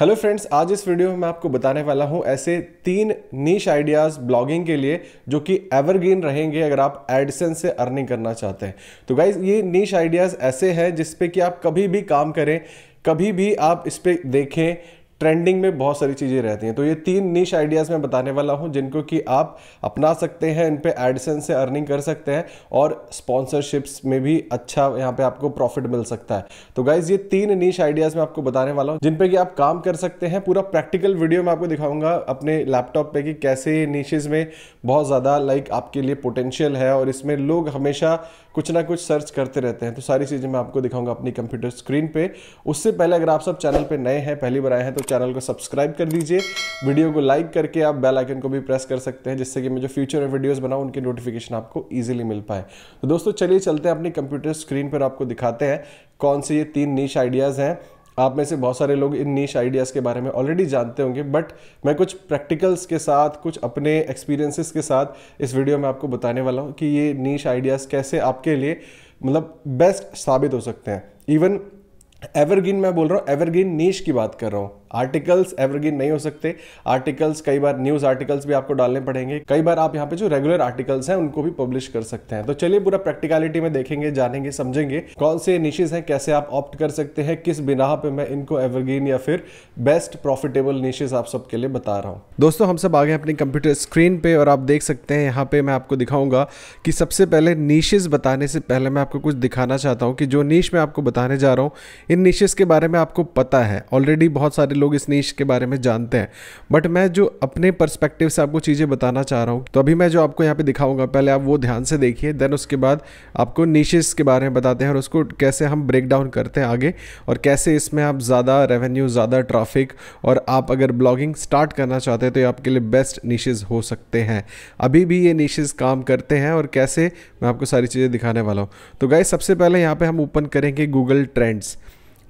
Hello friends आज इस video में मैं आपको बताने वाला हूं ऐसे तीन नीश आइडियाज़ ब्लॉगिंग के लिए जो कि एवरग्रीन रहेंगे अगर आप एडिसन से अर्निंग करना चाहते हैं तो गाइज ये नीश आइडियाज़ ऐसे हैं जिस पे कि आप कभी भी काम करें कभी भी आप इस पर देखें ट्रेंडिंग में बहुत सारी चीज़ें रहती हैं तो ये तीन नीच आइडियाज़ मैं बताने वाला हूँ जिनको कि आप अपना सकते हैं इन पर एडिसन से अर्निंग कर सकते हैं और स्पॉन्सरशिप्स में भी अच्छा यहाँ पे आपको प्रॉफिट मिल सकता है तो गाइज ये तीन नीच आइडियाज़ मैं आपको बताने वाला हूँ जिन पर कि आप काम कर सकते हैं पूरा प्रैक्टिकल वीडियो मैं आपको दिखाऊंगा अपने लैपटॉप पर कि कैसे नीचेज़ में बहुत ज़्यादा लाइक आपके लिए पोटेंशियल है और इसमें लोग हमेशा कुछ ना कुछ सर्च करते रहते हैं तो सारी चीज़ें मैं आपको दिखाऊंगा अपनी कंप्यूटर स्क्रीन पे उससे पहले अगर आप सब चैनल पे नए हैं पहली बार आए हैं तो चैनल को सब्सक्राइब कर दीजिए वीडियो को लाइक करके आप बेल आइकन को भी प्रेस कर सकते हैं जिससे कि मैं जो फ्यूचर में वीडियोज़ बनाऊँ उनकी नोटिफिकेशन आपको ईजिली मिल पाए तो दोस्तों चलिए चलते हैं अपनी कंप्यूटर स्क्रीन पर आपको दिखाते हैं कौन से ये तीन नीच आइडियाज़ हैं आप में से बहुत सारे लोग इन नीच आइडियाज़ के बारे में ऑलरेडी जानते होंगे बट मैं कुछ प्रैक्टिकल्स के साथ कुछ अपने एक्सपीरियंसेस के साथ इस वीडियो में आपको बताने वाला हूँ कि ये नीच आइडियाज़ कैसे आपके लिए मतलब बेस्ट साबित हो सकते हैं इवन एवरग्रीन मैं बोल रहा हूँ एवरग्रीन नीच की बात कर रहा हूँ आर्टिकल्स एवरग्रीन नहीं हो सकते आर्टिकल्स कई बार न्यूज़ आर्टिकल्स भी आपको डालने पड़ेंगे कई बार आप यहाँ पे जो रेगुलर आर्टिकल्स हैं उनको भी पब्लिश कर सकते हैं तो चलिए पूरा प्रैक्टिकलिटी में देखेंगे जानेंगे समझेंगे कौन से निशेज हैं कैसे आप ऑप्ट कर सकते हैं किस बिना पे मैं इनको एवरग्रीन या फिर बेस्ट प्रॉफिटेबल निशेज आप सबके लिए बता रहा हूँ दोस्तों हम सब आगे अपनी कंप्यूटर स्क्रीन पे और आप देख सकते हैं यहाँ पे मैं आपको दिखाऊंगा कि सबसे पहले नीशेज बताने से पहले मैं आपको कुछ दिखाना चाहता हूँ कि जो नीश मैं आपको बताने जा रहा हूँ इन निशेज के बारे में आपको पता है ऑलरेडी बहुत सारे लोग इस नीच के बारे में जानते हैं बट मैं जो अपने पर्सपेक्टिव से आपको चीज़ें बताना चाह रहा हूँ तो अभी मैं जो आपको यहाँ पे दिखाऊंगा पहले आप वो ध्यान से देखिए देन उसके बाद आपको नीशेस के बारे में बताते हैं और उसको कैसे हम ब्रेक डाउन करते हैं आगे और कैसे इसमें आप ज़्यादा रेवेन्यू ज़्यादा ट्राफिक और आप अगर ब्लॉगिंग स्टार्ट करना चाहते हैं तो ये आपके लिए बेस्ट नीशेज़ हो सकते हैं अभी भी ये नीशेज़ काम करते हैं और कैसे मैं आपको सारी चीज़ें दिखाने वाला हूँ तो गाय सबसे पहले यहाँ पर हम ओपन करेंगे गूगल ट्रेंड्स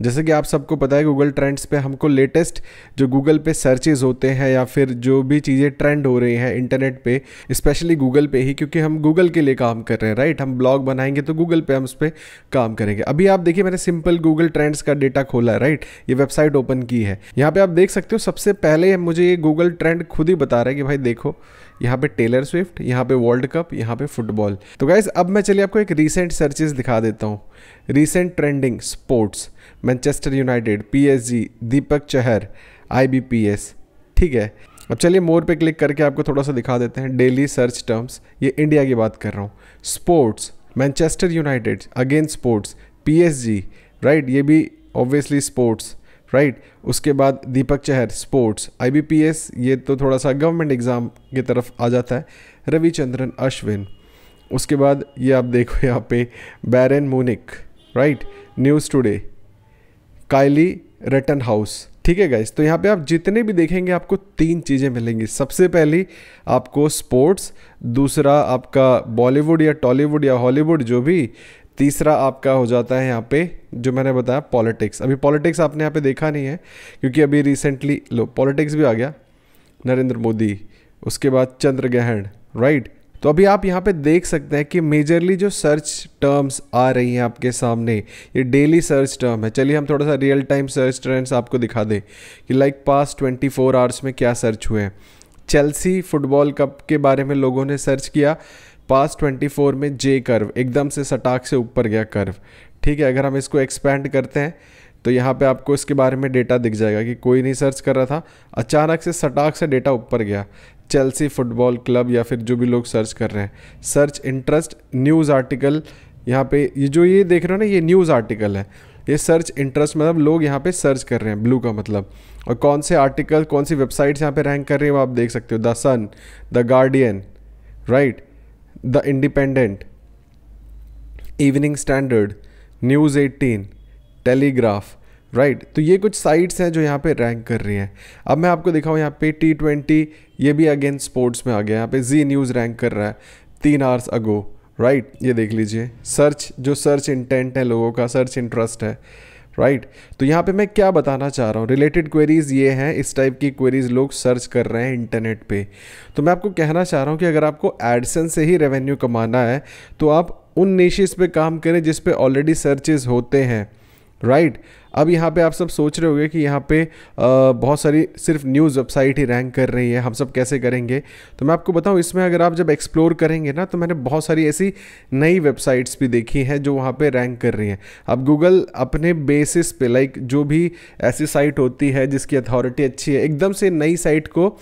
जैसे कि आप सबको पता है गूगल ट्रेंड्स पे हमको लेटेस्ट जो गूगल पे सर्चेज होते हैं या फिर जो भी चीज़ें ट्रेंड हो रही हैं इंटरनेट पे स्पेशली गूगल पे ही क्योंकि हम गूगल के लिए काम कर रहे हैं राइट हम ब्लॉग बनाएंगे तो गूगल पे हम उस पर काम करेंगे अभी आप देखिए मैंने सिंपल गूगल ट्रेंड्स का डेटा खोला है राइट ये वेबसाइट ओपन की है यहाँ पर आप देख सकते हो सबसे पहले मुझे ये गूगल ट्रेंड खुद ही बता रहा है कि भाई देखो यहाँ पे टेलर स्विफ्ट यहाँ पे वर्ल्ड कप यहाँ पे फुटबॉल तो गाइज अब मैं चलिए आपको एक रिसेंट सर्चेज दिखा देता हूँ recent trending sports Manchester United P Deepak Chahar I ठीक है अब चलिए मोर पे क्लिक करके आपको थोड़ा सा दिखा देते हैं डेली सर्च टर्म्स ये इंडिया की बात कर रहा हूँ sports Manchester United again sports P right ये भी ऑब्वियसली स्पोर्ट्स राइट right? उसके बाद दीपक चहर स्पोर्ट्स आई ये तो थोड़ा सा गवर्नमेंट एग्ज़ाम की तरफ आ जाता है रविचंद्रन अश्विन उसके बाद ये आप देखो यहाँ पे Barron Monique right news today Kylie रटन हाउस ठीक है गाइज तो यहाँ पे आप जितने भी देखेंगे आपको तीन चीज़ें मिलेंगी सबसे पहली आपको स्पोर्ट्स दूसरा आपका बॉलीवुड या टॉलीवुड या हॉलीवुड जो भी तीसरा आपका हो जाता है यहाँ पे जो मैंने बताया पॉलिटिक्स अभी पॉलिटिक्स आपने यहाँ पे देखा नहीं है क्योंकि अभी रिसेंटली लो पॉलिटिक्स भी आ गया नरेंद्र मोदी उसके बाद चंद्र ग्रहण राइट तो अभी आप यहाँ पे देख सकते हैं कि मेजरली जो सर्च टर्म्स आ रही हैं आपके सामने ये डेली सर्च टर्म है चलिए हम थोड़ा सा रियल टाइम सर्च ट्रेंड्स आपको दिखा दें कि like past twenty four hours में क्या सर्च हुए हैं चेल्सी फुटबॉल कप के बारे में लोगों ने सर्च किया पास 24 में जे कर्व एकदम से सटाक से ऊपर गया कर्व ठीक है अगर हम इसको एक्सपेंड करते हैं तो यहाँ पे आपको इसके बारे में डेटा दिख जाएगा कि कोई नहीं सर्च कर रहा था अचानक से सटाक से डेटा ऊपर गया चेल्सी फुटबॉल क्लब या फिर जो भी लोग सर्च कर रहे हैं सर्च इंटरेस्ट न्यूज़ आर्टिकल यहाँ पे ये जो ये देख रहे हो ना ये न्यूज़ आर्टिकल है ये सर्च इंटरेस्ट मतलब लोग यहाँ पे सर्च कर रहे हैं ब्लू का मतलब और कौन से आर्टिकल कौन सी वेबसाइट्स यहाँ पे रैंक कर रही है वो आप देख सकते हो the Sun the Guardian right the Independent Evening Standard news eighteen Telegraph right right. तो ये कुछ साइट्स हैं जो यहाँ पे रैंक कर रही हैं अब मैं आपको दिखाऊँ यहाँ पे टी ट्वेंटी ये भी अगेन स्पोर्ट्स में आ गया यहाँ पे जी न्यूज़ रैंक कर रहा है तीन आवर्स अगो राइट ये देख लीजिए सर्च जो सर्च इंटेंट है लोगों का सर्च इंटरेस्ट है राइट right? तो यहाँ पे मैं क्या बताना चाह रहा हूँ रिलेटेड क्वेरीज़ ये हैं इस टाइप की क्वेरीज़ लोग सर्च कर रहे हैं इंटरनेट पे तो मैं आपको कहना चाह रहा हूँ कि अगर आपको एडसन से ही रेवेन्यू कमाना है तो आप उन नीशेज पे काम करें जिस पे ऑलरेडी सर्चेज़ होते हैं राइट right? अब यहाँ पे आप सब सोच रहे होंगे कि यहाँ पे बहुत सारी सिर्फ न्यूज़ वेबसाइट ही रैंक कर रही है हम सब कैसे करेंगे तो मैं आपको बताऊँ इसमें अगर आप जब एक्सप्लोर करेंगे ना तो मैंने बहुत सारी ऐसी नई वेबसाइट्स भी देखी हैं जो वहाँ पे रैंक कर रही हैं अब गूगल अपने बेसिस पे लाइक जो भी ऐसी साइट होती है जिसकी अथॉरिटी अच्छी है एकदम से नई साइट को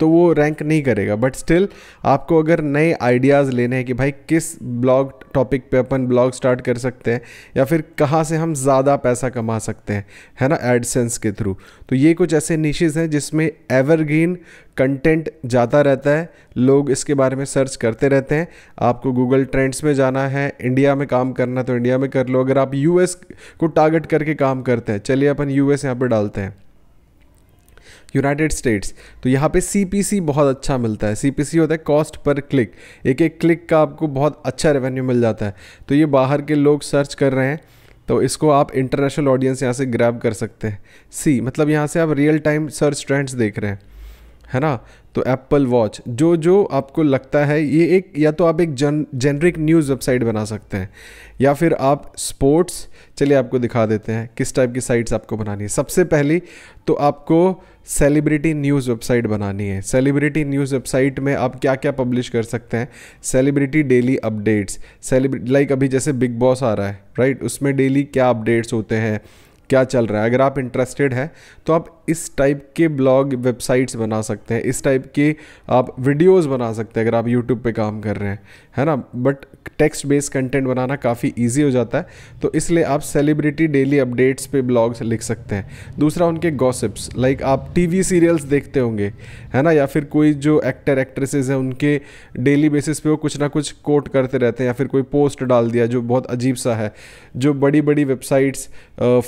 तो वो रैंक नहीं करेगा बट स्टिल आपको अगर नए आइडियाज़ लेने हैं कि भाई किस ब्लॉग टॉपिक पे अपन ब्लॉग स्टार्ट कर सकते हैं या फिर कहाँ से हम ज़्यादा पैसा कमा सकते हैं है ना एडसेंस के थ्रू तो ये कुछ ऐसे निशेज़ हैं जिसमें एवरग्रीन कंटेंट जाता रहता है लोग इसके बारे में सर्च करते रहते हैं आपको गूगल ट्रेंड्स में जाना है इंडिया में काम करना तो इंडिया में कर लो अगर आप यूएस को टारगेट करके काम करते हैं चलिए अपन यूएस यहाँ पर डालते हैं यूनाइटेड स्टेट्स तो यहाँ पे सी बहुत अच्छा मिलता है सी होता है कॉस्ट पर क्लिक एक एक क्लिक का आपको बहुत अच्छा रेवेन्यू मिल जाता है तो ये बाहर के लोग सर्च कर रहे हैं तो इसको आप इंटरनेशनल ऑडियंस यहाँ से ग्रैब कर सकते हैं सी मतलब यहाँ से आप रियल टाइम सर्च ट्रेंड्स देख रहे हैं है ना तो एप्पल वॉच जो जो आपको लगता है ये एक या तो आप एक जन जेनरिक न्यूज़ वेबसाइट बना सकते हैं या फिर आप स्पोर्ट्स चलिए आपको दिखा देते हैं किस टाइप की साइट्स आपको बनानी है सबसे पहली तो आपको सेलिब्रिटी न्यूज़ वेबसाइट बनानी है सेलिब्रिटी न्यूज़ वेबसाइट में आप क्या क्या पब्लिश कर सकते हैं celebrity daily updates celebrity like अभी जैसे बिग बॉस आ रहा है राइट उसमें डेली क्या अपडेट्स होते हैं क्या चल रहा है अगर आप इंटरेस्टेड हैं तो आप इस टाइप के ब्लॉग वेबसाइट्स बना सकते हैं इस टाइप के आप वीडियोस बना सकते हैं अगर आप यूट्यूब पे काम कर रहे हैं है ना बट टेक्स्ट बेस्ड कंटेंट बनाना काफ़ी इजी हो जाता है तो इसलिए आप सेलिब्रिटी डेली अपडेट्स पे ब्लॉग्स लिख सकते हैं दूसरा उनके गॉसिप्स लाइक आप टीवी सीरियल्स देखते होंगे है ना या फिर कोई जो एक्टर एक्ट्रेसेस हैं उनके डेली बेसिस पे वो कुछ ना कुछ कोट करते रहते हैं या फिर कोई पोस्ट डाल दिया जो बहुत अजीब सा है जो बड़ी बड़ी वेबसाइट्स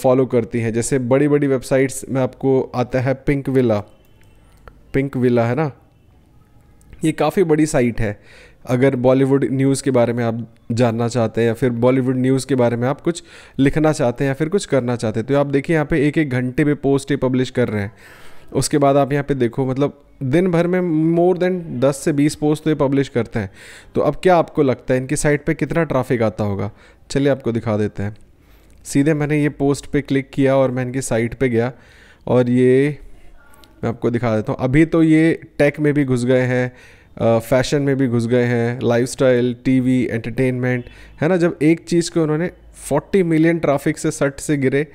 फॉलो करती हैं जैसे बड़ी बड़ी वेबसाइट्स मैं आपको आता है पिंक विला पिंक विला है ना ये काफ़ी बड़ी साइट है अगर बॉलीवुड न्यूज़ के बारे में आप जानना चाहते हैं या फिर बॉलीवुड न्यूज़ के बारे में आप कुछ लिखना चाहते हैं या फिर कुछ करना चाहते हैं तो आप देखिए यहाँ पे एक एक घंटे में पोस्ट ये पब्लिश कर रहे हैं उसके बाद आप यहाँ पे देखो मतलब दिन भर में मोर देन 10 से 20 पोस्ट तो ये पब्लिश करते हैं तो अब क्या आपको लगता है इनकी साइट पे कितना ट्रैफिक आता होगा चलिए आपको दिखा देते हैं सीधे मैंने ये पोस्ट पे क्लिक किया और मैं इनकी साइट पे गया और ये मैं आपको दिखा देता हूँ अभी तो ये टेक में भी घुस गए हैं फैशन में भी घुस गए हैं लाइफस्टाइल टीवी एंटरटेनमेंट है ना जब एक चीज़ को उन्होंने 40 मिलियन ट्रैफिक से सट से गिरे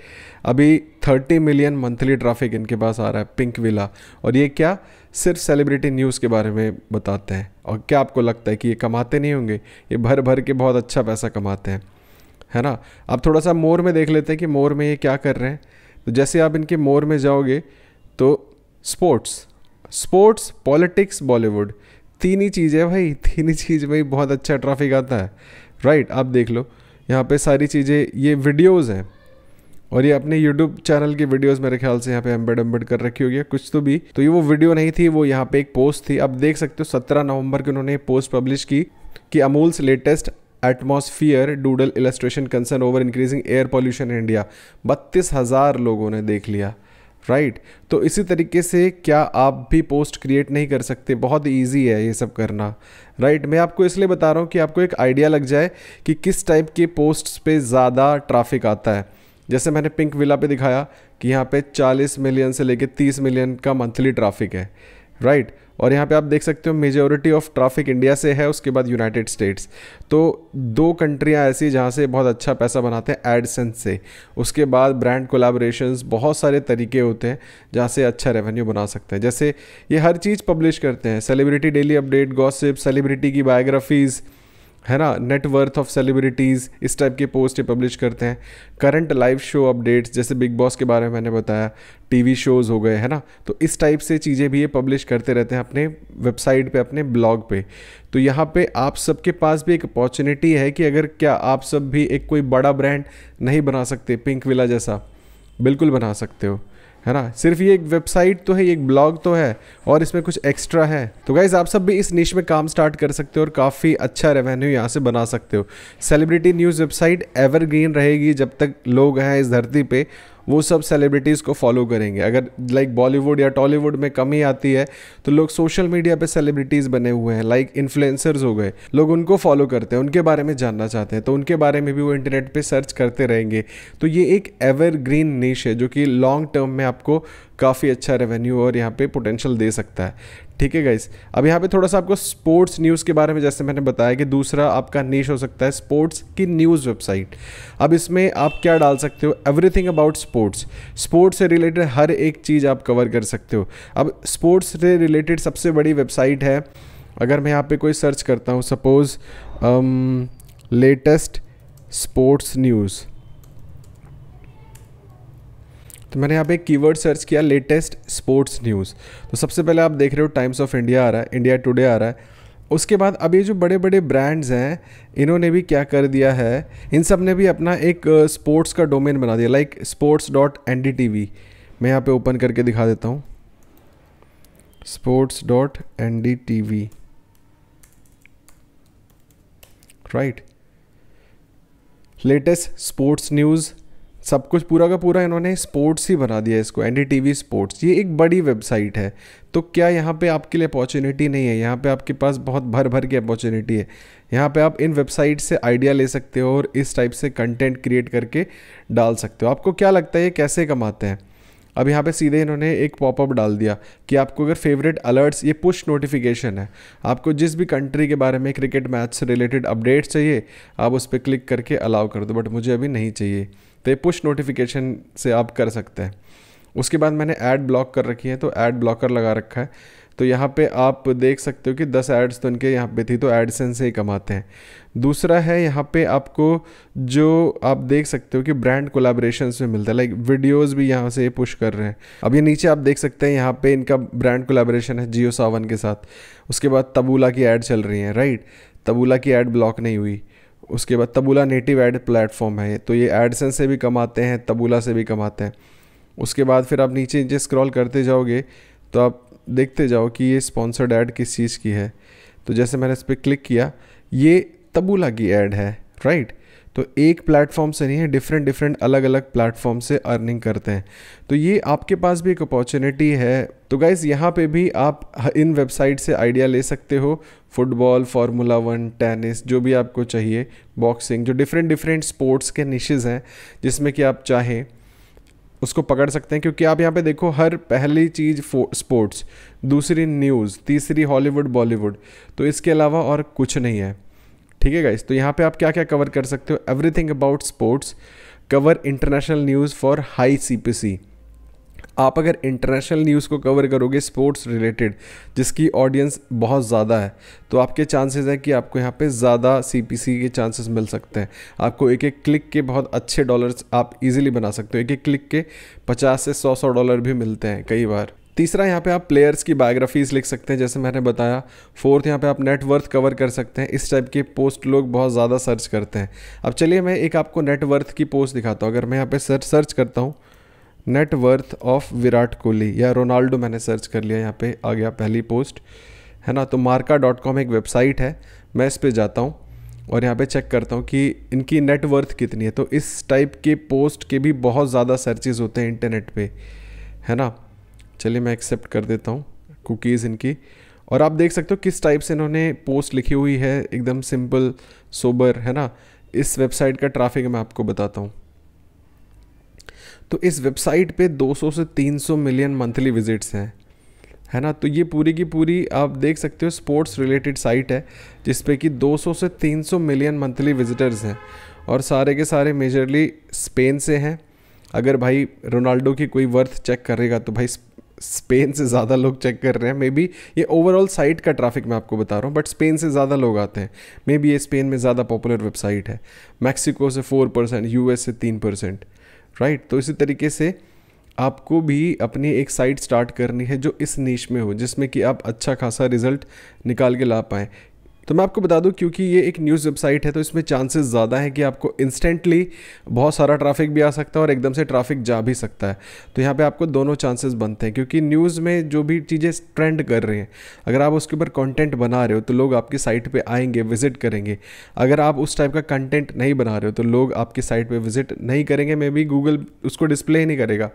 अभी 30 मिलियन मंथली ट्रैफिक इनके पास आ रहा है पिंक विला और ये क्या सिर्फ सेलिब्रिटी न्यूज़ के बारे में बताते हैं और क्या आपको लगता है कि ये कमाते नहीं होंगे ये भर भर के बहुत अच्छा पैसा कमाते हैं है ना आप थोड़ा सा मोर में देख लेते हैं कि मोर में ये क्या कर रहे हैं तो जैसे आप इनके मोर में जाओगे तो स्पोर्ट्स स्पोर्ट्स पॉलिटिक्स बॉलीवुड तीन ही चीज़ है भाई तीन ही चीज़ में बहुत अच्छा ट्रैफिक आता है राइट right, आप देख लो यहाँ पे सारी चीज़ें ये वीडियोस हैं और ये अपने यूट्यूब चैनल की वीडियोस मेरे ख्याल से यहाँ पे एम्बेड एम्बेड कर रखी होगी कुछ तो भी तो ये वो वीडियो नहीं थी वो यहाँ पे एक पोस्ट थी आप देख सकते हो सत्रह नवंबर के उन्होंने पोस्ट पब्लिश की कि Amul's latest atmosphere doodle illustration concern over increasing air pollution in India बत्तीस हज़ार लोगों ने देख लिया राइट right. तो इसी तरीके से क्या आप भी पोस्ट क्रिएट नहीं कर सकते बहुत ईजी है ये सब करना राइट right. मैं आपको इसलिए बता रहा हूँ कि आपको एक आइडिया लग जाए कि किस टाइप के पोस्ट्स पे ज़्यादा ट्रैफिक आता है जैसे मैंने पिंक विला पे दिखाया कि यहाँ पे 40 मिलियन से लेके 30 मिलियन का मंथली ट्रैफिक है राइट right. और यहाँ पे आप देख सकते हो मेजोरिटी ऑफ ट्रैफिक इंडिया से है उसके बाद यूनाइटेड स्टेट्स तो दो कंट्रियाँ ऐसी जहाँ से बहुत अच्छा पैसा बनाते हैं एडसेंस से उसके बाद ब्रांड कोलाब्रेशन बहुत सारे तरीके होते हैं जहाँ से अच्छा रेवेन्यू बना सकते हैं जैसे ये हर चीज़ पब्लिश करते हैं celebrity daily update gossip celebrity की बायोग्राफीज़ है ना नेटवर्थ ऑफ सेलिब्रिटीज़ इस टाइप के पोस्ट ये पब्लिश करते हैं करंट लाइव शो अपडेट्स जैसे बिग बॉस के बारे में मैंने बताया टीवी शोज़ हो गए है ना तो इस टाइप से चीज़ें भी ये पब्लिश करते रहते हैं अपने वेबसाइट पे अपने ब्लॉग पे तो यहाँ पे आप सबके पास भी एक अपॉर्चुनिटी है कि अगर क्या आप सब भी एक कोई बड़ा ब्रांड नहीं बना सकते पिंक विला जैसा बिल्कुल बना सकते हो है ना सिर्फ ये एक वेबसाइट तो है ये एक ब्लॉग तो है और इसमें कुछ एक्स्ट्रा है तो गाइज़ आप सब भी इस नीच में काम स्टार्ट कर सकते हो और काफ़ी अच्छा रेवेन्यू यहाँ से बना सकते हो सेलिब्रिटी न्यूज़ वेबसाइट एवरग्रीन रहेगी जब तक लोग हैं इस धरती पे वो सब सेलिब्रिटीज़ को फॉलो करेंगे अगर लाइक बॉलीवुड या टॉलीवुड में कमी आती है तो लोग सोशल मीडिया पे सेलिब्रिटीज़ बने हुए हैं लाइक इन्फ्लुएंसर्स हो गए लोग उनको फॉलो करते हैं उनके बारे में जानना चाहते हैं तो उनके बारे में भी वो इंटरनेट पर सर्च करते रहेंगे तो ये एक एवरग्रीन निश है जो कि लॉन्ग टर्म में आपको काफ़ी अच्छा रेवेन्यू और यहाँ पे पोटेंशियल दे सकता है ठीक है गाइस अब यहाँ पे थोड़ा सा आपको स्पोर्ट्स न्यूज़ के बारे में जैसे मैंने बताया कि दूसरा आपका नीच हो सकता है स्पोर्ट्स की न्यूज़ वेबसाइट अब इसमें आप क्या डाल सकते हो एवरीथिंग अबाउट स्पोर्ट्स स्पोर्ट्स से रिलेटेड हर एक चीज़ आप कवर कर सकते हो अब स्पोर्ट्स से रिलेटेड सबसे बड़ी वेबसाइट है अगर मैं यहाँ पे कोई सर्च करता हूँ सपोज़ लेटेस्ट स्पोर्ट्स न्यूज़ तो मैंने यहाँ पे एक कीवर्ड सर्च किया लेटेस्ट स्पोर्ट्स न्यूज़ तो सबसे पहले आप देख रहे हो टाइम्स ऑफ इंडिया आ रहा है इंडिया टुडे आ रहा है उसके बाद अब ये जो बड़े बड़े ब्रांड्स हैं इन्होंने भी क्या कर दिया है इन सब ने भी अपना एक स्पोर्ट्स का डोमेन बना दिया like sports dot N D T V मैं यहाँ पे ओपन करके दिखा देता हूँ sports dot N D T V right latest sports news सब कुछ पूरा का पूरा इन्होंने स्पोर्ट्स ही बना दिया इसको एन टी स्पोर्ट्स ये एक बड़ी वेबसाइट है तो क्या यहाँ पे आपके लिए अपॉर्चुनिटी नहीं है यहाँ पे आपके पास बहुत भर भर की अपॉर्चुनिटी है यहाँ पे आप इन वेबसाइट से आइडिया ले सकते हो और इस टाइप से कंटेंट क्रिएट करके डाल सकते हो आपको क्या लगता है ये कैसे कमाते हैं अब यहाँ पे सीधे इन्होंने एक पॉपअप डाल दिया कि आपको अगर फेवरेट अलर्ट्स ये पुश नोटिफिकेशन है आपको जिस भी कंट्री के बारे में क्रिकेट मैच से रिलेटेड अपडेट्स चाहिए आप उस पर क्लिक करके अलाउ कर दो बट मुझे अभी नहीं चाहिए तो ये पुश नोटिफिकेशन से आप कर सकते हैं उसके बाद मैंने ऐड ब्लॉक कर रखी है तो ऐड ब्लॉकर लगा रखा है तो यहाँ पे आप देख सकते हो कि 10 एड्स तो इनके यहाँ पे थी तो एडसन से ही कमाते हैं दूसरा है यहाँ पे आपको जो आप देख सकते हो कि ब्रांड कोलाब्रेशन में मिलता है लाइक वीडियोस भी यहाँ से पुश कर रहे हैं अब ये नीचे आप देख सकते हैं यहाँ पे इनका ब्रांड कोलाब्रेशन है जियो सावन के साथ उसके बाद तबूला की ऐड चल रही है राइट तबूला की ऐड ब्लॉक नहीं हुई उसके बाद तबूला नेटिव ऐड प्लेटफॉर्म है तो ये एडसन से भी कमाते हैं तबूला से भी कमाते हैं उसके बाद फिर आप नीचे नीचे स्क्रॉल करते जाओगे तो आप देखते जाओ कि ये स्पॉन्सर्ड ऐड किस चीज़ की है तो जैसे मैंने इस पर क्लिक किया ये तबूला की ऐड है राइट तो एक प्लेटफॉर्म से नहीं है डिफरेंट डिफरेंट अलग अलग प्लेटफॉर्म से अर्निंग करते हैं तो ये आपके पास भी एक अपॉर्चुनिटी है तो गाइज़ यहाँ पे भी आप इन वेबसाइट से आइडिया ले सकते हो फुटबॉल फार्मूला वन टेनिस जो भी आपको चाहिए बॉक्सिंग जो डिफरेंट डिफरेंट स्पोर्ट्स के निशेज़ हैं जिसमें कि आप चाहें उसको पकड़ सकते हैं क्योंकि आप यहाँ पे देखो हर पहली चीज़ स्पोर्ट्स दूसरी न्यूज़ तीसरी हॉलीवुड बॉलीवुड तो इसके अलावा और कुछ नहीं है ठीक है गाइज तो यहाँ पे आप क्या क्या कवर कर सकते हो everything about sports cover international news for high C आप अगर इंटरनेशनल न्यूज़ को कवर करोगे स्पोर्ट्स रिलेटेड जिसकी ऑडियंस बहुत ज़्यादा है तो आपके चांसेस हैं कि आपको यहाँ पे ज़्यादा सी के चांसेस मिल सकते हैं आपको एक एक क्लिक के बहुत अच्छे डॉलर्स आप इजीली बना सकते हो एक एक क्लिक के 50 से 100 सौ डॉलर भी मिलते हैं कई बार तीसरा यहाँ पे आप प्लेयर्स की बायोग्राफीज़ लिख सकते हैं जैसे मैंने बताया फोर्थ यहाँ पे आप नेटवर्थ कवर कर सकते हैं इस टाइप के पोस्ट लोग बहुत ज़्यादा सर्च करते हैं अब चलिए मैं एक आपको नेटवर्थ की पोस्ट दिखाता हूँ अगर मैं यहाँ पे सर्च सर्च करता हूँ नेटवर्थ ऑफ विराट कोहली या रोनाल्डो मैंने सर्च कर लिया यहाँ पे आ गया पहली पोस्ट है ना तो मार्का डॉट कॉम एक वेबसाइट है मैं इस पर जाता हूँ और यहाँ पे चेक करता हूँ कि इनकी नेटवर्थ कितनी है तो इस टाइप के पोस्ट के भी बहुत ज़्यादा सर्चेज होते हैं इंटरनेट पे है ना चलिए मैं एक्सेप्ट कर देता हूँ कुकीज़ इनकी और आप देख सकते हो किस टाइप से इन्होंने पोस्ट लिखी हुई है एकदम सिंपल सोबर है ना इस वेबसाइट का ट्रैफिक मैं आपको बताता हूँ तो इस वेबसाइट पे 200 से 300 मिलियन मंथली विजिट्स हैं है ना तो ये पूरी की पूरी आप देख सकते हो स्पोर्ट्स रिलेटेड साइट है जिस पे कि 200 से 300 मिलियन मंथली विजिटर्स हैं और सारे के सारे मेजरली स्पेन से हैं अगर भाई रोनाल्डो की कोई वर्थ चेक करेगा तो भाई स्पेन से ज़्यादा लोग चेक कर रहे हैं मे बी ये ओवरऑल साइट का ट्रैफिक मैं आपको बता रहा हूँ बट स्पेन से ज़्यादा लोग आते हैं मे बी ये स्पेन में ज़्यादा पॉपुलर वेबसाइट है मैक्सिको से फोर परसेंट यू से तीन परसेंट राइट तो इसी तरीके से आपको भी अपनी एक साइट स्टार्ट करनी है जो इस नीच में हो जिसमें कि आप अच्छा खासा रिजल्ट निकाल के ला पाएँ तो मैं आपको बता दूं क्योंकि ये एक न्यूज़ वेबसाइट है तो इसमें चांसेस ज़्यादा हैं कि आपको इंस्टेंटली बहुत सारा ट्रैफिक भी आ सकता है और एकदम से ट्रैफिक जा भी सकता है तो यहाँ पर आपको दोनों चांसेस बनते हैं क्योंकि न्यूज़ में जो भी चीज़ें ट्रेंड कर रहे हैं अगर आप उसके ऊपर कॉन्टेंट बना रहे हो तो लोग आपकी साइट पर आएंगे विजिट करेंगे अगर आप उस टाइप का कंटेंट नहीं बना रहे हो तो लोग आपकी साइट पर विजिट नहीं करेंगे मे बी गूगल उसको डिस्प्ले ही नहीं करेगा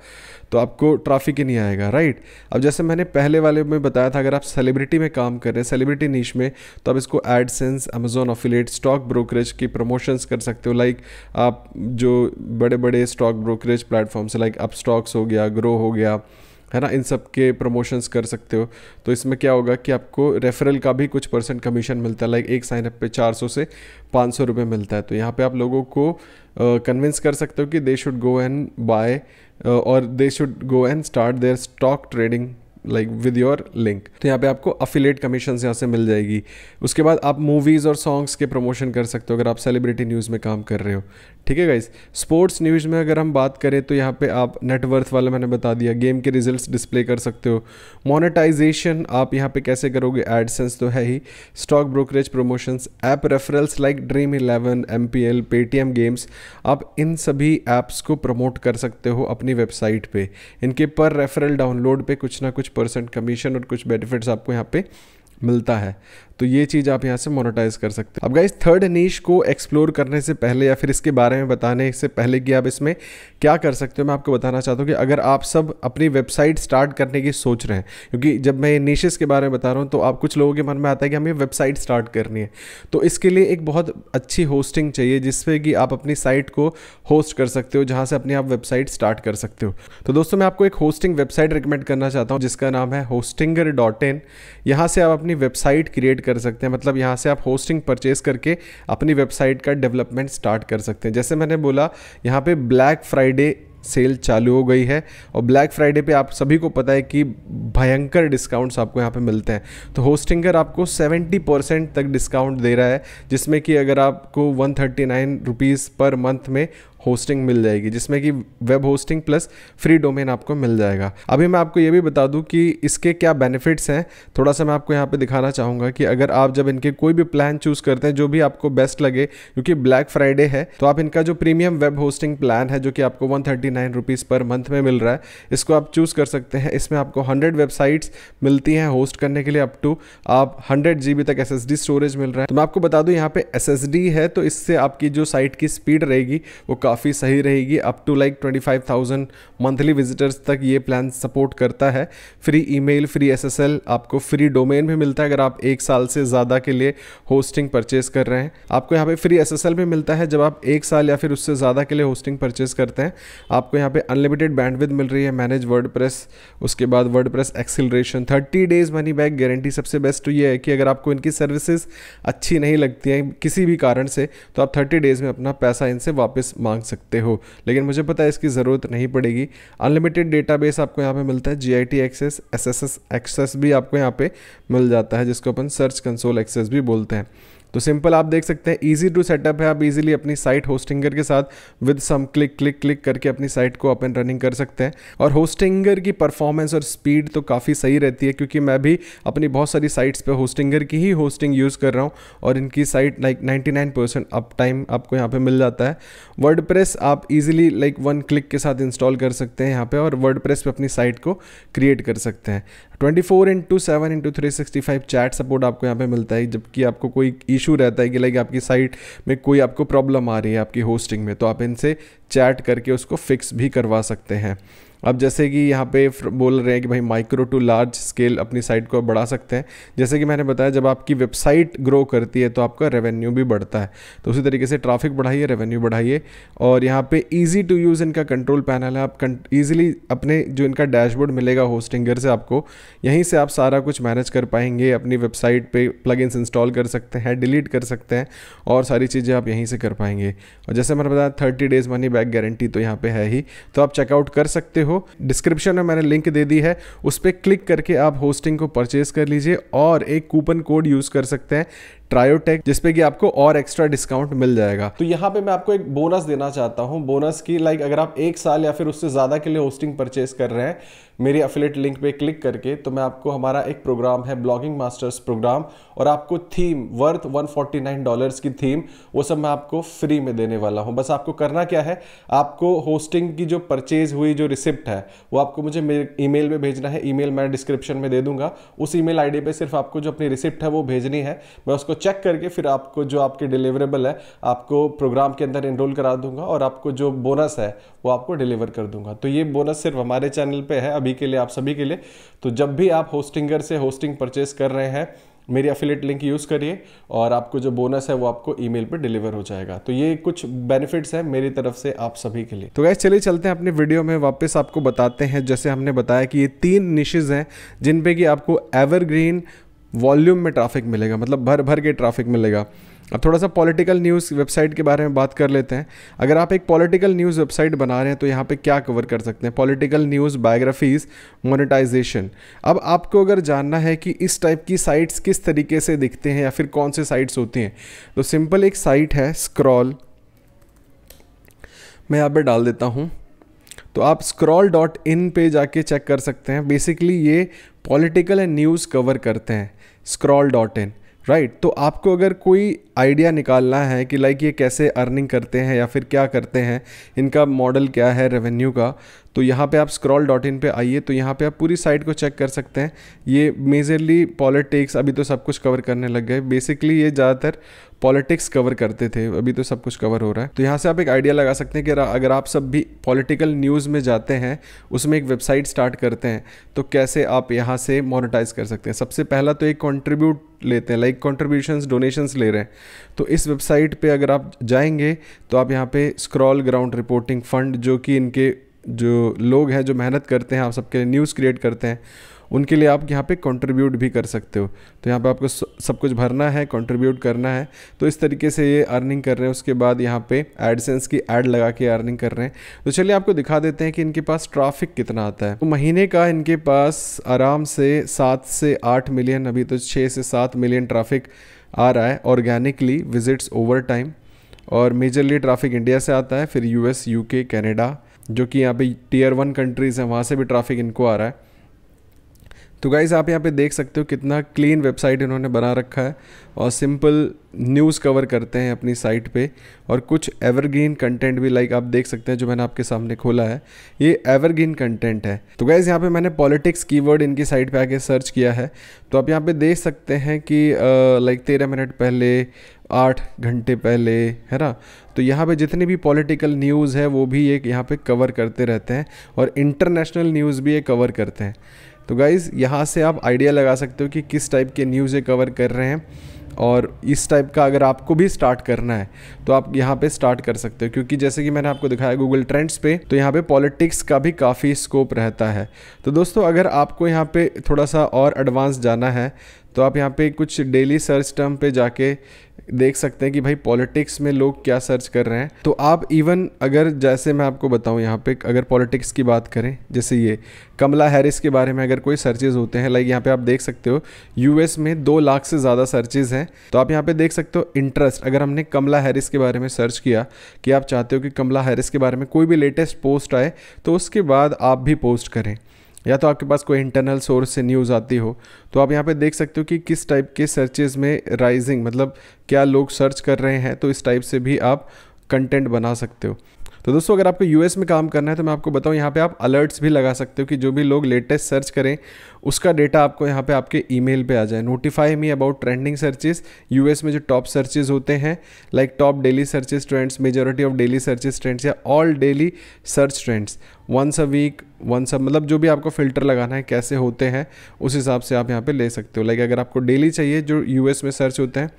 तो आपको ट्राफिक ही नहीं आएगा राइट अब जैसे मैंने पहले वाले में बताया था अगर आप सेलिब्रिटी में काम कर रहे हैं सेलिब्रिटी नीच में तो आप इसको AdSense Amazon affiliate stock brokerage की प्रमोशंस कर सकते हो लाइक आप जो बड़े बड़े stock brokerage platforms like Upstox हो गया ग्रो हो गया है ना इन सब के प्रमोशंस कर सकते हो तो इसमें क्या होगा कि आपको रेफरल का भी कुछ परसेंट कमीशन मिलता है लाइक एक साइनअप पे 400 से 500 रुपए मिलता है तो यहाँ पे आप लोगों को कन्विंस uh, कर सकते हो कि they should go and buy और they should go and start their stock trading like with your link तो यहाँ पे आपको अफिलेट कमीशन यहाँ से मिल जाएगी उसके बाद आप मूवीज़ और सॉन्ग्स के प्रमोशन कर सकते हो अगर आप सेलिब्रिटी न्यूज़ में काम कर रहे हो ठीक है गाइस स्पोर्ट्स न्यूज़ में अगर हम बात करें तो यहाँ पे आप नेटवर्थ वाला मैंने बता दिया गेम के रिजल्ट्स डिस्प्ले कर सकते हो मोनेटाइजेशन आप यहाँ पे कैसे करोगे एडसेंस तो है ही stock brokerage promotions app referrals like Dream Eleven M P L Paytm games आप इन सभी ऐप्स को प्रमोट कर सकते हो अपनी वेबसाइट पर इनके पर रेफरल डाउनलोड पर कुछ ना कुछ परसेंट कमीशन और कुछ बेनिफिट्स आपको यहाँ पे मिलता है तो ये चीज़ आप यहाँ से मोनोटाइज कर सकते हो अब गाइज थर्ड नीश को एक्सप्लोर करने से पहले या फिर इसके बारे में बताने से पहले कि आप इसमें क्या कर सकते हो मैं आपको बताना चाहता हूँ कि अगर आप सब अपनी वेबसाइट स्टार्ट करने की सोच रहे हैं क्योंकि जब मैं नीशेस के बारे में बता रहा हूँ तो आप कुछ लोगों के मन में आता है कि हमें वेबसाइट स्टार्ट करनी है तो इसके लिए एक बहुत अच्छी होस्टिंग चाहिए जिससे कि आप अपनी साइट को होस्ट कर सकते हो जहाँ से अपनी आप वेबसाइट स्टार्ट कर सकते हो तो दोस्तों मैं आपको एक होस्टिंग वेबसाइट रिकमेंड करना चाहता हूँ जिसका नाम है होस्टिंगर डॉट इन यहाँ से आप अपनी वेबसाइट क्रिएट कर सकते हैं मतलब यहाँ से आप होस्टिंग परचेज करके अपनी वेबसाइट का डेवलपमेंट स्टार्ट कर सकते हैं जैसे मैंने बोला यहाँ पे ब्लैक फ्राइडे सेल चालू हो गई है और ब्लैक फ्राइडे पे आप सभी को पता है कि भयंकर डिस्काउंट्स आपको यहाँ पे मिलते हैं तो होस्टिंगर आपको 70 परसेंट तक डिस्काउंट दे रहा है जिसमें कि अगर आपको वन थर्टी पर मंथ में होस्टिंग मिल जाएगी जिसमें कि web hosting plus free domain आपको मिल जाएगा अभी मैं आपको ये भी बता दूं कि इसके क्या बेनिफिट्स हैं थोड़ा सा मैं आपको यहाँ पे दिखाना चाहूँगा कि अगर आप जब इनके कोई भी प्लान चूज़ करते हैं जो भी आपको बेस्ट लगे क्योंकि ब्लैक फ्राइडे है तो आप इनका जो प्रीमियम वेब होस्टिंग प्लान है जो कि आपको वन थर्टी पर मंथ में मिल रहा है इसको आप चूज़ कर सकते हैं इसमें आपको हंड्रेड वेबसाइट्स मिलती हैं होस्ट करने के लिए अप टू आप हंड्रेड जी तक एस स्टोरेज मिल रहा है तो मैं आपको बता दूँ यहाँ पे एस है तो इससे आपकी जो साइट की स्पीड रहेगी वो काफ़ी काफ़ी सही रहेगी up to like twenty five thousand monthly visitors तक ये प्लान सपोर्ट करता है फ्री ईमेल फ्री एसएसएल आपको फ्री डोमेन भी मिलता है अगर आप एक साल से ज़्यादा के लिए होस्टिंग परचेज कर रहे हैं आपको यहाँ पे फ्री एसएसएल भी मिलता है जब आप एक साल या फिर उससे ज़्यादा के लिए होस्टिंग परचेज करते हैं आपको यहाँ पे अनलिमिटेड बैंडविथ मिल रही है मैनेज वर्ड उसके बाद WordPress acceleration thirty days money back guarantee सबसे बेस्ट ये है कि अगर आपको इनकी सर्विसेज अच्छी नहीं लगती हैं किसी भी कारण से तो आप थर्टी डेज में अपना पैसा इनसे वापस मांग मांग सकते हो लेकिन मुझे पता है इसकी ज़रूरत नहीं पड़ेगी अनलिमिटेड डेटाबेस आपको यहाँ पे मिलता है G I access S access भी आपको यहाँ पे मिल जाता है जिसको अपन सर्च कंसोल एक्सेस भी बोलते हैं तो सिंपल आप देख सकते हैं ईजी टू सेटअप है आप इजीली अपनी साइट होस्टिंगर के साथ with some click click click करके अपनी साइट को अपन रनिंग कर सकते हैं और होस्टिंगर की परफॉर्मेंस और स्पीड तो काफ़ी सही रहती है क्योंकि मैं भी अपनी बहुत सारी साइट्स पर होस्टिंगर की ही होस्टिंग यूज़ कर रहा हूँ और इनकी site like ninety nine percent uptime आपको यहाँ पर मिल जाता है वर्ड आप ईजिली लाइक वन क्लिक के साथ इंस्टॉल कर सकते हैं यहाँ पर और वर्ड पे अपनी साइट को क्रिएट कर सकते हैं twenty four into seven into three sixty five chat support आपको यहाँ पे मिलता है जबकि आपको कोई इशू रहता है कि लाइक आपकी साइट में कोई आपको प्रॉब्लम आ रही है आपकी होस्टिंग में तो आप इनसे चैट करके उसको फिक्स भी करवा सकते हैं अब जैसे कि यहाँ पे बोल रहे हैं कि भाई माइक्रो टू लार्ज स्केल अपनी साइट को बढ़ा सकते हैं जैसे कि मैंने बताया जब आपकी वेबसाइट ग्रो करती है तो आपका रेवेन्यू भी बढ़ता है तो उसी तरीके से ट्रैफिक बढ़ाइए रेवेन्यू बढ़ाइए और यहाँ पे ईजी टू यूज़ इनका कंट्रोल पैनल है आप ईजिली अपने जो इनका डैशबोर्ड मिलेगा होस्टिंगर से आपको यहीं से आप सारा कुछ मैनेज कर पाएंगे अपनी वेबसाइट पर प्लग इंस्टॉल कर सकते हैं डिलीट कर सकते हैं और सारी चीज़ें आप यहीं से कर पाएंगे और जैसे मैंने बताया thirty days money back guarantee तो यहाँ पर है ही तो आप चेकआउट कर सकते हो हो डिस्क्रिप्शन में मैंने लिंक दे दी है उस पर क्लिक करके आप होस्टिंग को परचेज कर लीजिए और एक कूपन कोड यूज़ कर सकते हैं ट्रायोटेक जिसपे कि आपको और एक्स्ट्रा डिस्काउंट मिल जाएगा तो यहाँ पे मैं आपको एक बोनस देना चाहता हूँ बोनस की लाइक अगर आप एक साल या फिर उससे ज़्यादा के लिए होस्टिंग परचेज कर रहे हैं मेरे अफिलेट लिंक पे क्लिक करके तो मैं आपको हमारा एक प्रोग्राम है ब्लॉगिंग मास्टर्स प्रोग्राम और आपको थीम वर्थ 149 डॉलर्स की थीम वो सब मैं आपको फ्री में देने वाला हूँ बस आपको करना क्या है आपको होस्टिंग की जो परचेज हुई जो रिसिप्ट है वो आपको मुझे ई मेल में भेजना है ई मैं डिस्क्रिप्शन में दे दूंगा उस ई मेल पे सिर्फ आपको जो अपनी रिसिप्ट है वो भेजनी है मैं उसको चेक तो करके फिर आपको जो आपके डिलीवरेबल है आपको प्रोग्राम के अंदर इनरोल करा दूंगा और आपको जो बोनस है वो आपको डिलीवर कर दूंगा तो ये बोनस सिर्फ हमारे चैनल पे है अभी के लिए आप सभी के लिए तो जब भी आप होस्टिंगर से होस्टिंग परचेस कर रहे हैं मेरी अफिलेट लिंक यूज़ करिए और आपको जो बोनस है वो आपको ईमेल पर डिलीवर हो जाएगा तो ये कुछ बेनिफिट्स हैं मेरी तरफ से आप सभी के लिए तो गैस चलिए चलते हैं अपने वीडियो में वापस आपको बताते हैं जैसे हमने बताया कि ये तीन निशेज़ हैं जिन पे कि आपको एवरग्रीन वॉल्यूम में ट्रैफिक मिलेगा मतलब भर भर के ट्रैफिक मिलेगा अब थोड़ा सा पॉलिटिकल न्यूज़ वेबसाइट के बारे में बात कर लेते हैं अगर आप एक पॉलिटिकल न्यूज़ वेबसाइट बना रहे हैं तो यहाँ पे क्या कवर कर सकते हैं पॉलिटिकल न्यूज़ बायोग्राफीज़ मोनेटाइजेशन अब आपको अगर जानना है कि इस टाइप की साइट्स किस तरीके से दिखते हैं या फिर कौन से साइट्स होती हैं तो सिंपल एक साइट है स्क्रॉल मैं यहाँ पर डाल देता हूँ तो आप स्क्रॉल डॉट इन पे जाके चेक कर सकते हैं बेसिकली ये पॉलिटिकल एंड न्यूज़ कवर करते हैं स्क्रॉल डॉट इन राइट तो आपको अगर कोई आइडिया निकालना है कि लाइक ये कैसे अर्निंग करते हैं या फिर क्या करते हैं इनका मॉडल क्या है रेवेन्यू का तो यहाँ पे आप स्क्रॉल डॉट इन पर आइए तो यहाँ पे आप पूरी साइट को चेक कर सकते हैं ये मेजरली पॉलिटिक्स अभी तो सब कुछ कवर करने लग गए बेसिकली ये ज़्यादातर पॉलिटिक्स कवर करते थे अभी तो सब कुछ कवर हो रहा है तो यहाँ से आप एक आइडिया लगा सकते हैं कि अगर आप सब भी पॉलिटिकल न्यूज़ में जाते हैं उसमें एक वेबसाइट स्टार्ट करते हैं तो कैसे आप यहाँ से मोनिटाइज़ कर सकते हैं सबसे पहला तो एक कॉन्ट्रीब्यूट लेते हैं लाइक कॉन्ट्रीब्यूशंस डोनेशंस ले रहे हैं तो इस वेबसाइट पर अगर आप जाएंगे तो आप यहाँ पर स्क्रॉल ग्राउंड रिपोर्टिंग फंड जो कि इनके जो लोग हैं जो मेहनत करते हैं आप सबके लिए न्यूज़ क्रिएट करते हैं उनके लिए आप यहाँ पे कंट्रीब्यूट भी कर सकते हो तो यहाँ पे आपको सब कुछ भरना है कंट्रीब्यूट करना है तो इस तरीके से ये अर्निंग कर रहे हैं उसके बाद यहाँ पे एडसेंस की एड लगा के अर्निंग कर रहे हैं तो चलिए आपको दिखा देते हैं कि इनके पास ट्रैफिक कितना आता है तो महीने का इनके पास आराम से सात से आठ मिलियन अभी तो छः से सात मिलियन ट्राफिक आ रहा है ऑर्गेनिकली विजिट्स ओवर टाइम और मेजरली ट्राफिक इंडिया से आता है फिर यूएस यूके कनाडा जो कि यहाँ पे टीयर वन कंट्रीज़ हैं वहाँ से भी ट्रैफिक इनको आ रहा है तो गाइज़ आप यहाँ पे देख सकते हो कितना क्लीन वेबसाइट इन्होंने बना रखा है और सिंपल न्यूज़ कवर करते हैं अपनी साइट पे और कुछ एवरग्रीन कंटेंट भी लाइक आप देख सकते हैं जो मैंने आपके सामने खोला है ये एवरग्रीन कंटेंट है तो गाइज़ यहाँ पे मैंने पॉलिटिक्स कीवर्ड इनकी साइट पे आके सर्च किया है तो आप यहाँ पे देख सकते हैं कि लाइक तेरह मिनट पहले आठ घंटे पहले है ना तो यहाँ पे जितनी भी पॉलिटिकल न्यूज़ है वो भी एक यहाँ पे कवर करते रहते हैं और इंटरनेशनल न्यूज़ भी ये कवर करते हैं तो गाइज़ यहाँ से आप आइडिया लगा सकते हो कि किस टाइप के न्यूज़ ये कवर कर रहे हैं और इस टाइप का अगर आपको भी स्टार्ट करना है तो आप यहाँ पे स्टार्ट कर सकते हो क्योंकि जैसे कि मैंने आपको दिखाया गूगल ट्रेंड्स पे तो यहाँ पे पॉलिटिक्स का भी काफ़ी स्कोप रहता है तो दोस्तों अगर आपको यहाँ पे थोड़ा सा और एडवांस जाना है तो आप यहाँ पे कुछ डेली सर्च टर्म पे जाके देख सकते हैं कि भाई पॉलिटिक्स में लोग क्या सर्च कर रहे हैं तो आप इवन अगर जैसे मैं आपको बताऊं यहाँ पे अगर पॉलिटिक्स की बात करें जैसे ये कमला हैरिस के बारे में अगर कोई सर्चेज होते हैं लाइक यहाँ पे आप देख सकते हो यूएस में दो लाख से ज़्यादा सर्चेज हैं तो आप यहाँ पे देख सकते हो इंटरेस्ट अगर हमने कमला हैरिस के बारे में सर्च किया कि आप चाहते हो कि कमला हैरिस के बारे में कोई भी लेटेस्ट पोस्ट आए तो उसके बाद आप भी पोस्ट करें या तो आपके पास कोई इंटरनल सोर्स से न्यूज़ आती हो तो आप यहाँ पे देख सकते हो कि किस टाइप के सर्चेज में राइजिंग मतलब क्या लोग सर्च कर रहे हैं तो इस टाइप से भी आप कंटेंट बना सकते हो तो दोस्तों अगर आपको यूएस में काम करना है तो मैं आपको बताऊँ यहाँ पे आप अलर्ट्स भी लगा सकते हो कि जो भी लोग लेटेस्ट सर्च करें उसका डेटा आपको यहाँ पे आपके ईमेल पे आ जाए notify me about trending searches US में जो टॉप सर्चेज होते हैं like top daily searches trends majority of daily searches trends या all daily search trends once a week once a मतलब जो भी आपको फ़िल्टर लगाना है कैसे होते हैं उस हिसाब से आप यहाँ पर ले सकते हो लाइक अगर आपको डेली चाहिए जो यू में सर्च होते हैं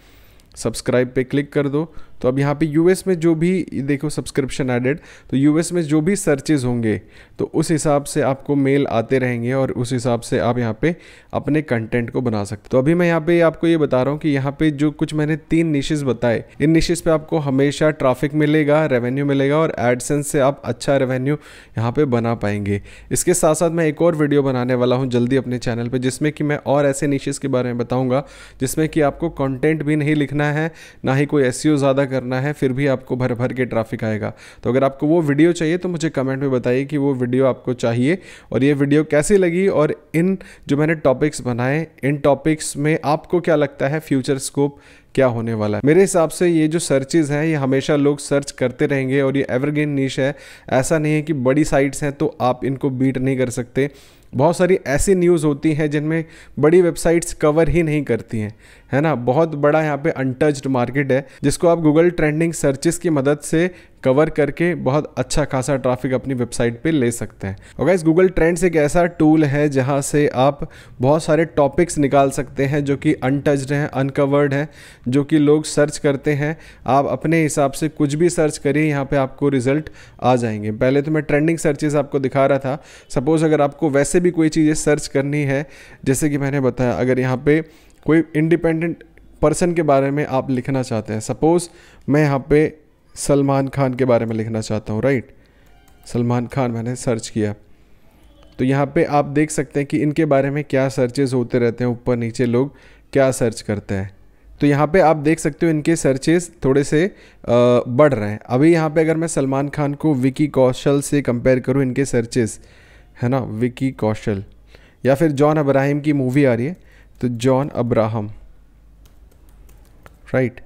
सब्सक्राइब पे क्लिक कर दो तो अब यहाँ पे यूएस में जो भी देखो सब्सक्रिप्शन एडेड तो यूएस में जो भी सर्चेज होंगे तो उस हिसाब से आपको मेल आते रहेंगे और उस हिसाब से आप यहाँ पे अपने कंटेंट को बना सकते तो अभी मैं यहाँ पे आपको ये बता रहा हूँ कि यहाँ पे जो कुछ मैंने तीन निशेज बताए इन निशेज पे आपको हमेशा ट्राफिक मिलेगा रेवेन्यू मिलेगा और एडसेंस से आप अच्छा रेवेन्यू यहाँ पे बना पाएंगे इसके साथ साथ मैं एक और वीडियो बनाने वाला हूँ जल्दी अपने चैनल पर जिसमें कि मैं और ऐसे निशेज के बारे में बताऊँगा जिसमें कि आपको कॉन्टेंट भी नहीं लिखना है ना ही कोई एस e ज़्यादा करना है फिर भी आपको भर भर के ट्रैफिक आएगा तो अगर आपको वो वीडियो चाहिए तो मुझे कमेंट में बताइए कि वो वीडियो आपको चाहिए और ये वीडियो कैसी लगी और इन जो मैंने टॉपिक्स बनाए इन टॉपिक्स में आपको क्या लगता है फ्यूचर स्कोप क्या होने वाला है मेरे हिसाब से ये जो सर्चेज हैं ये हमेशा लोग सर्च करते रहेंगे और ये एवरग्रीन नीश है ऐसा नहीं है कि बड़ी साइट्स हैं तो आप इनको बीट नहीं कर सकते बहुत सारी ऐसी न्यूज़ होती हैं जिनमें बड़ी वेबसाइट्स कवर ही नहीं करती हैं है ना बहुत बड़ा यहाँ पे अनटच्ड मार्केट है जिसको आप गूगल ट्रेंडिंग सर्चेस की मदद से कवर करके बहुत अच्छा खासा ट्रैफिक अपनी वेबसाइट पे ले सकते हैं और गाइस गूगल ट्रेंड्स एक ऐसा टूल है जहाँ से आप बहुत सारे टॉपिक्स निकाल सकते हैं जो कि अनटच्ड हैं अनकवर्ड हैं जो कि लोग सर्च करते हैं आप अपने हिसाब से कुछ भी सर्च करिए यहाँ पे आपको रिजल्ट आ जाएंगे पहले तो मैं ट्रेंडिंग सर्चेज आपको दिखा रहा था सपोज़ अगर आपको वैसे भी कोई चीज़ें सर्च करनी है जैसे कि मैंने बताया अगर यहाँ पर कोई इंडिपेंडेंट पर्सन के बारे में आप लिखना चाहते हैं सपोज़ मैं यहाँ पे सलमान खान के बारे में लिखना चाहता हूँ राइट सलमान खान मैंने सर्च किया तो यहाँ पे आप देख सकते हैं कि इनके बारे में क्या सर्चेज होते रहते हैं ऊपर नीचे लोग क्या सर्च करते हैं तो यहाँ पे आप देख सकते हो इनके सर्चेज थोड़े से बढ़ रहे हैं अभी यहाँ पे अगर मैं सलमान खान को विकी कौशल से कंपेयर करूँ इनके सर्चेज है ना विकी कौशल या फिर जॉन अब्राहिम की मूवी आ रही है तो जॉन अब्राहम राइट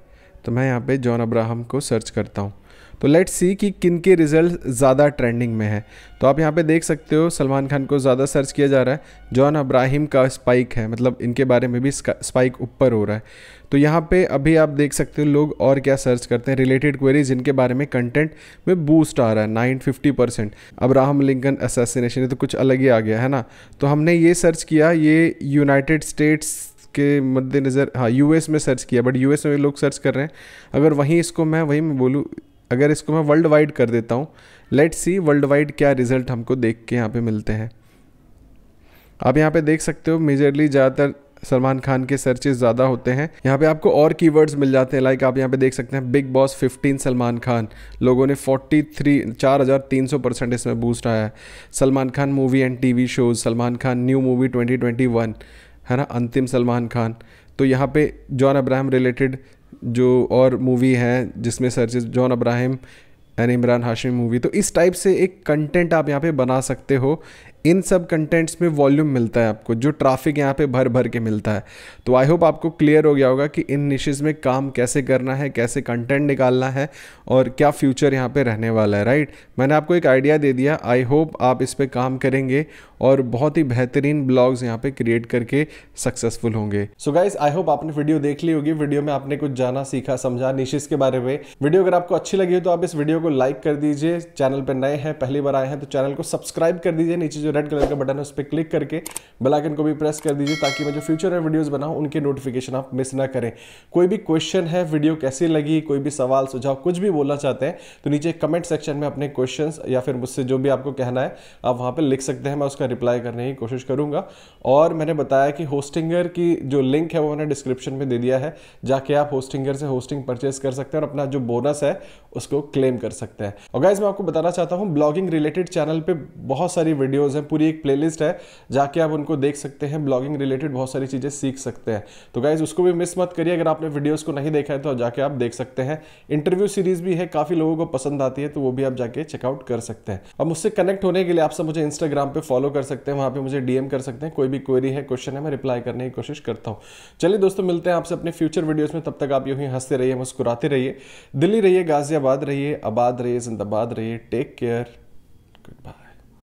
तो मैं यहाँ पे जॉन अब्राहम को सर्च करता हूँ तो लेट्स सी कि किन के रिजल्ट ज़्यादा ट्रेंडिंग में है तो आप यहाँ पे देख सकते हो सलमान खान को ज़्यादा सर्च किया जा रहा है जॉन अब्राहिम का स्पाइक है मतलब इनके बारे में भी स्पाइक ऊपर हो रहा है तो यहाँ पे अभी आप देख सकते हो लोग और क्या सर्च करते हैं रिलेटेड क्वेरीज इनके बारे में कंटेंट में बूस्ट आ रहा है nine fifty percent Abraham Lincoln assassination तो कुछ अलग ही आ गया है ना तो हमने ये सर्च किया ये यूनाइटेड स्टेट्स के मद्देनज़र हाँ यूएस में सर्च किया बट यूएस में लोग सर्च कर रहे हैं अगर वहीं इसको मैं वहीं मैं बोलूँ अगर इसको मैं वर्ल्ड वाइड कर देता हूँ लेट सी वर्ल्ड वाइड क्या रिजल्ट हमको देख के यहाँ पे मिलते हैं आप यहाँ पे देख सकते हो मेजरली ज़्यादातर सलमान खान के सर्चेज ज़्यादा होते हैं यहाँ पे आपको और कीवर्ड्स मिल जाते हैं लाइक आप यहाँ पे देख सकते हैं बिग बॉस 15 सलमान खान लोगों ने 43 4300 परसेंट इसमें बूस्ट आया है Salman Khan movie and TV shows Salman Khan new movie 2021 है ना अंतिम सलमान खान तो यहाँ पे जॉन अब्राहम रिलेटेड जो और मूवी है जिसमें सर्जिस जॉन अब्राहिम एंड इमरान हाशिम मूवी तो इस टाइप से एक कंटेंट आप यहाँ पे बना सकते हो इन सब कंटेंट्स में वॉल्यूम मिलता है आपको जो ट्रैफिक यहाँ पे भर भर के मिलता है तो आई होप आपको क्लियर हो गया होगा कि इन निशेज़ में काम कैसे करना है कैसे कंटेंट निकालना है और क्या फ्यूचर यहाँ पे रहने वाला है राइट मैंने आपको एक आइडिया दे दिया आई होप आप इस पर काम करेंगे और बहुत ही बेहतरीन ब्लॉग्स यहाँ पे क्रिएट करके सक्सेसफुल होंगे सो गाइज आई होप आपने वीडियो देख ली होगी वीडियो में आपने कुछ जाना सीखा समझा निशेज के बारे में वीडियो अगर आपको अच्छी लगी हो तो आप इस वीडियो को लाइक कर दीजिए चैनल पर नए हैं पहली बार आए हैं तो चैनल को सब्सक्राइब कर दीजिए नीचे जो रेड कलर का बटन है उस पर क्लिक करके बेलाइकन को भी प्रेस कर दीजिए ताकि मैं जो फ्यूचर में वीडियोज़ बनाऊँ उनके नोटिफिकेशन आप मिस ना करें कोई भी क्वेश्चन है वीडियो कैसी लगी कोई भी सवाल सुझाव कुछ भी बोलना चाहते हैं तो नीचे कमेंट सेक्शन में अपने क्वेश्चन या फिर मुझसे जो भी आपको कहना है आप वहाँ पर लिख सकते हैं मैं उसका रिप्लाई करने की कोशिश करूँगा और मैंने बताया कि होस्टिंगर की जो लिंक है वो मैंने डिस्क्रिप्शन में दे दिया है जाके आप होस्टिंगर से होस्टिंग परचेज कर सकते हैं और अपना जो बोनस है उसको क्लेम कर सकते हैं और गाइज मैं आपको बताना चाहता हूँ ब्लॉगिंग रिलेटेड चैनल पर बहुत सारी वीडियोज़ में मतलब पूरी एक प्लेलिस्ट है जाके आप उनको देख सकते हैं ब्लॉगिंग रिलेटेड बहुत सारी चीज़ें सीख सकते हैं तो गाइज उसको भी मिस मत करिए अगर आपने वीडियोज़ को नहीं देखा है तो जाके आप देख सकते हैं इंटरव्यू सीरीज़ भी है काफ़ी लोगों को पसंद आती है तो वो भी आप जाके चेकआउट कर सकते हैं अब मुझसे कनेक्ट होने के लिए आप सब मुझे इंस्टाग्राम पर फॉलो कर सकते हैं वहाँ पर मुझे डीएम कर सकते हैं कोई भी क्वेरी है क्वेश्चन है मैं रिप्लाई करने की कोशिश करता हूँ चलिए दोस्तों मिलते हैं आपसे अपने फ्यूचर वीडियोज़ में तब तक आप यूँ ही हंसते रहिए मुस्कुराते रहिए दिल्ली रहिए गाजियाबाद रहिए आबाद रहिए जिंदाबाद रहिए टेक केयर गुड बाय